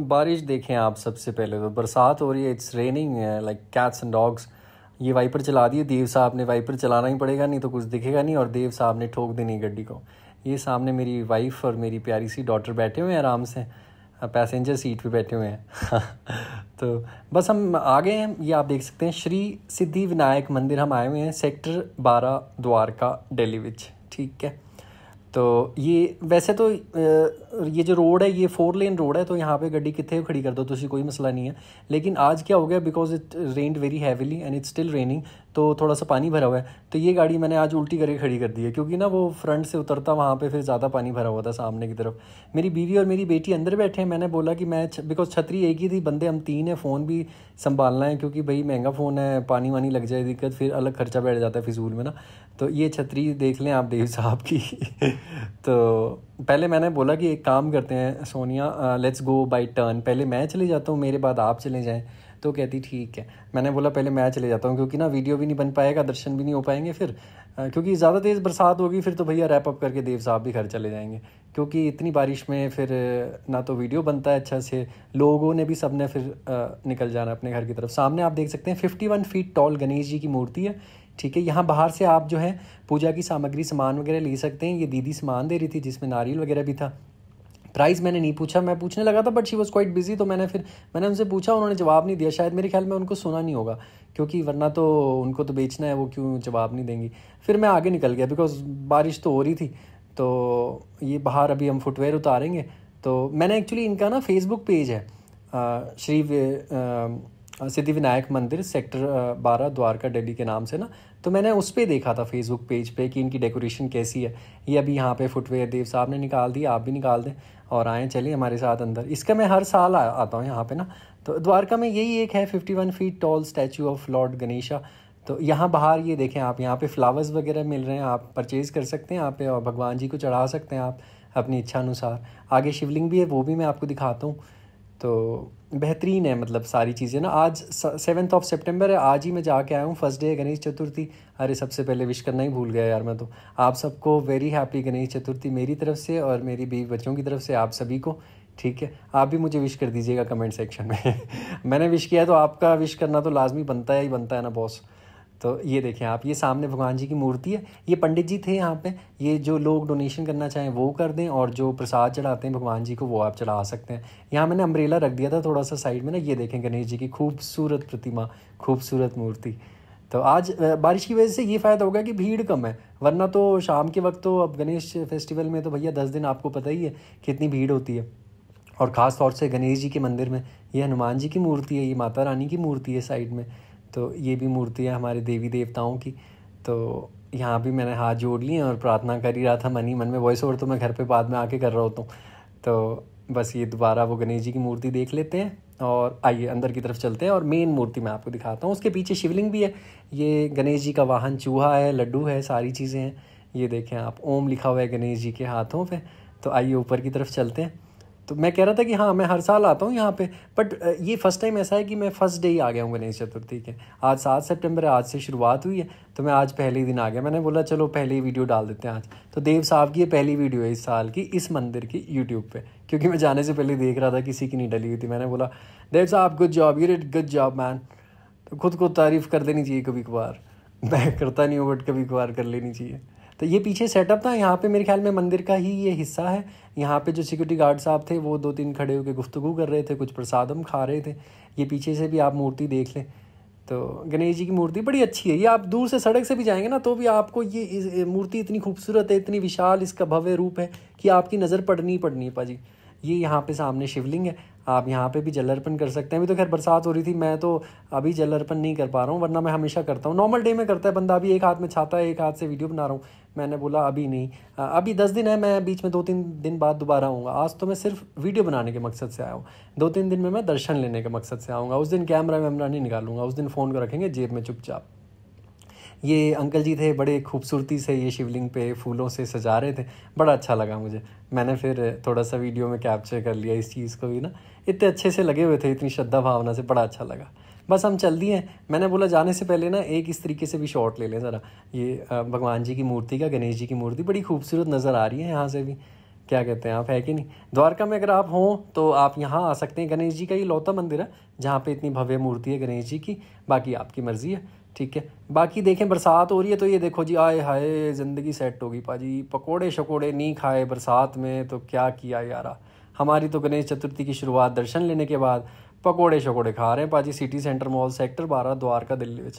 बारिश देखें आप सबसे पहले तो बरसात हो रही है it's raining like cats and dogs ये वाइपर चला दिए देव साहब ने वाइपर चलाना ही पड़ेगा नहीं तो कुछ दिखेगा नहीं और देव साहब ने ठोक देनी गड्डी को ये सामने मेरी वाइफ और मेरी प्यारी सी डॉटर बैठे हुए हैं आराम से पैसेंजर सीट पे बैठे हुए हैं तो बस हम आ गए हैं ये आप देख सकते हैं श्री सिद्धि विनायक मंदिर हम आए हुए हैं सेक्टर बारह द्वारका डेली विच ठीक है तो ये वैसे तो ये जो रोड है ये फोर लेन रोड है तो यहाँ पे गड्डी कितने खड़ी कर दो तो कोई मसला नहीं है लेकिन आज क्या हो गया because it rain very heavily and it's still raining तो थोड़ा सा पानी भरा हुआ है तो ये गाड़ी मैंने आज उल्टी करके खड़ी कर दी है क्योंकि ना वो फ्रंट से उतरता वहाँ पे फिर ज़्यादा पानी भरा हुआ था सामने की तरफ मेरी बीवी और मेरी बेटी अंदर बैठे हैं मैंने बोला कि मैं बिकॉज छतरी एक ही थी बंदे हम तीन है फ़ोन भी संभालना है क्योंकि भाई महंगा फ़ोन है पानी वानी लग जाए दिक्कत फिर अलग खर्चा बैठ जाता है फिजूल में ना तो ये छतरी देख लें आप देव साहब की तो पहले मैंने बोला कि एक काम करते हैं Sonia let's go by turn पहले मैं चले जाता हूँ मेरे बाद आप चले जाएँ तो कहती ठीक है मैंने बोला पहले मैं चले जाता हूँ क्योंकि ना वीडियो भी नहीं बन पाएगा दर्शन भी नहीं हो पाएंगे फिर क्योंकि ज़्यादा तेज़ बरसात होगी फिर तो भैया रैप अप करके देव साहब भी घर चले जाएंगे क्योंकि इतनी बारिश में फिर ना तो वीडियो बनता है अच्छा से लोगों ने भी सब ने फिर निकल जाना अपने घर की तरफ सामने आप देख सकते हैं fifty one feet tall Ganesh ji की मूर्ति है ठीक है यहाँ बाहर से आप जो है पूजा की सामग्री सामान वगैरह ले सकते हैं ये दीदी सामान दे रही थी जिसमें नारियल वगैरह भी था प्राइस मैंने नहीं पूछा मैं पूछने लगा था but she was quite busy तो मैंने फिर मैंने उनसे पूछा उन्होंने जवाब नहीं दिया शायद मेरे ख्याल में उनको सुना नहीं होगा क्योंकि वरना तो उनको तो बेचना है वो क्यों जवाब नहीं देंगी फिर मैं आगे निकल गया बिकॉज बारिश तो हो रही थी तो ये बाहर अभी हम फुटवेयर उतारेंगे तो मैंने एक्चुअली इनका ना फेसबुक पेज है श्री सिद्धिविनायक मंदिर सेक्टर बारह द्वारका दिल्ली के नाम से ना तो मैंने उस पर देखा था फेसबुक पेज पे कि इनकी डेकोरेशन कैसी है ये अभी यहाँ पे फुटवेयर देव साहब ने निकाल दी आप भी निकाल दें और आएँ चलिए हमारे साथ अंदर इसका मैं हर साल आ, आता हूँ यहाँ पे ना तो द्वारका में यही एक है fifty one feet tall statue of lord Ganesha तो यहाँ बाहर ये देखें आप यहाँ पे फ्लावर्स वगैरह मिल रहे हैं आप परचेज़ कर सकते हैं यहाँ पे और भगवान जी को चढ़ा सकते हैं आप अपनी इच्छा अनुसार आगे शिवलिंग भी है वो भी मैं आपको दिखाता हूँ तो बेहतरीन है मतलब सारी चीज़ें ना आज सेवन्थ ऑफ सितंबर है आज ही मैं जाके आया हूँ फर्स्ट डे गणेश चतुर्थी अरे सबसे पहले विश करना ही भूल गया यार मैं तो आप सबको वेरी हैप्पी गणेश चतुर्थी मेरी तरफ से और मेरी बीवी बच्चों की तरफ से आप सभी को ठीक है आप भी मुझे विश कर दीजिएगा कमेंट सेक्शन में मैंने विश किया तो आपका विश करना तो लाजमी बनता है ही बनता है ना बॉस तो ये देखें आप ये सामने भगवान जी की मूर्ति है ये पंडित जी थे यहाँ पे ये जो लोग डोनेशन करना चाहें वो कर दें और जो प्रसाद चढ़ाते हैं भगवान जी को वो आप चढ़ा सकते हैं यहाँ मैंने अम्ब्रेला रख दिया था थोड़ा सा साइड में ना ये देखें गणेश जी की खूबसूरत प्रतिमा खूबसूरत मूर्ति तो आज बारिश की वजह से ये फ़ायदा होगा कि भीड़ कम है वरना तो शाम के वक्त तो अब गणेश फेस्टिवल में तो भैया दस दिन आपको पता ही है कितनी भीड़ होती है और ख़ास तौर से गणेश जी के मंदिर में ये हनुमान जी की मूर्ति है ये माता रानी की मूर्ति है साइड में तो ये भी मूर्तियाँ हमारे देवी देवताओं की तो यहाँ भी मैंने हाथ जोड़ लिए और प्रार्थना कर ही रहा था मन ही मन में वॉइस ओवर तो मैं घर पे बाद में आके कर रहा होता हूँ तो बस ये दोबारा वो गणेश जी की मूर्ति देख लेते हैं और आइए अंदर की तरफ चलते हैं और मेन मूर्ति मैं आपको दिखाता हूँ उसके पीछे शिवलिंग भी है ये गणेश जी का वाहन चूहा है लड्डू है सारी चीज़ें हैं ये देखें आप ओम लिखा हुआ है गणेश जी के हाथों पर तो आइए ऊपर की तरफ चलते हैं तो मैं कह रहा था कि हाँ मैं हर साल आता हूँ यहाँ पे बट ये फर्स्ट टाइम ऐसा है कि मैं फर्स्ट डे ही आ गया हूँ गणेश चतुर्थी के आज सात सितंबर है आज से शुरुआत हुई है तो मैं आज पहले ही दिन आ गया मैंने बोला चलो पहले ही वीडियो डाल देते हैं आज तो देव साहब की ये पहली वीडियो है इस साल की इस मंदिर की यूट्यूब पे क्योंकि मैं जाने से पहले देख रहा था किसी की नहीं डली हुई थी मैंने बोला देव साहब good job you rate good job man तो खुद को तारीफ़ कर देनी चाहिए कभी कभार मैं करता नहीं हूँ बट कभी कभार कर लेनी चाहिए तो ये पीछे सेटअप था यहाँ पे मेरे ख्याल में मंदिर का ही ये हिस्सा है यहाँ पे जो सिक्योरिटी गार्ड साहब थे वो दो तीन खड़े होकर गुफ्तु कर रहे थे कुछ प्रसादम खा रहे थे ये पीछे से भी आप मूर्ति देख लें तो गणेश जी की मूर्ति बड़ी अच्छी है ये आप दूर से सड़क से भी जाएंगे ना तो भी आपको ये मूर्ति इतनी खूबसूरत है इतनी विशाल इसका भव्य रूप है कि आपकी नज़र पड़नी ही पड़नी है पाजी ये यहाँ पे सामने शिवलिंग है आप यहाँ पे भी जल अर्पण कर सकते हैं अभी तो खैर बरसात हो रही थी मैं तो अभी जल अर्पण नहीं कर पा रहा हूँ वरना मैं हमेशा करता हूँ नॉर्मल डे में करता है बंदा अभी एक हाथ में छाता है एक हाथ से वीडियो बना रहा हूँ मैंने बोला अभी नहीं अभी दस दिन है मैं बीच में दो तीन दिन बाद दोबारा आऊँगा आज तो मैं सिर्फ वीडियो बनाने के मकसद से आया हूँ दो तीन दिन में मैं दर्शन लेने के मकसद से आऊँगा उस दिन कैमरा वैमरा नहीं निकालूंगा उस दिन फ़ोन को रखेंगे जेब में चुपचाप ये अंकल जी थे बड़े खूबसूरती से ये शिवलिंग पे फूलों से सजा रहे थे बड़ा अच्छा लगा मुझे मैंने फिर थोड़ा सा वीडियो में कैप्चर कर लिया इस चीज़ को भी ना इतने अच्छे से लगे हुए थे इतनी श्रद्धा भावना से बड़ा अच्छा लगा बस हम चल दिए मैंने बोला जाने से पहले ना एक इस तरीके से भी शॉट ले लें ज़रा ये भगवान जी की मूर्ति का गणेश जी की मूर्ति बड़ी खूबसूरत नज़र आ रही है यहाँ से भी क्या कहते हैं आप है कि नहीं द्वारका में अगर आप हों तो आप यहाँ आ सकते हैं गणेश जी का ये लौता मंदिर है जहाँ पे इतनी भव्य मूर्ति है गणेश जी की बाकी आपकी मर्ज़ी है ठीक है बाकी देखें बरसात हो रही है तो ये देखो जी आए हाय ज़िंदगी सेट होगी पाजी पकोड़े शकोड़े नहीं खाए बरसात में तो क्या किया यारा हमारी तो गणेश चतुर्थी की शुरुआत दर्शन लेने के बाद पकौड़े शकोड़े खा रहे हैं पाजी सिटी सेंटर मॉल सेक्टर बारह द्वारका दिल्ली में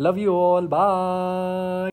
लव यू ऑल बाय